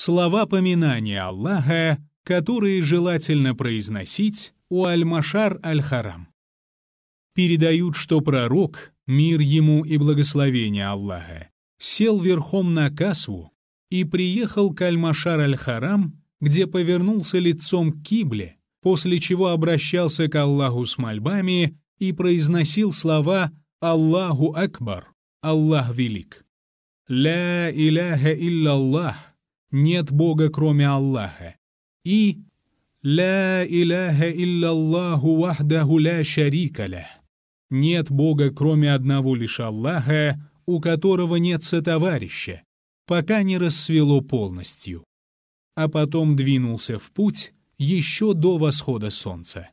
Слова поминания Аллаха, которые желательно произносить у Аль-Машар Аль-Харам. Передают, что пророк, мир ему и благословение Аллаха, сел верхом на Касву и приехал к Аль-Машар Аль-Харам, где повернулся лицом к Кибле, после чего обращался к Аллаху с мольбами и произносил слова «Аллаху Акбар», «Аллах Велик». «Ля иляха илляллах», «Нет Бога, кроме Аллаха» и «Ля иляха илляллаху вахдаху ля шарикаля» «Нет Бога, кроме одного лишь Аллаха, у которого нет сотоварища», пока не рассвело полностью. А потом двинулся в путь еще до восхода солнца.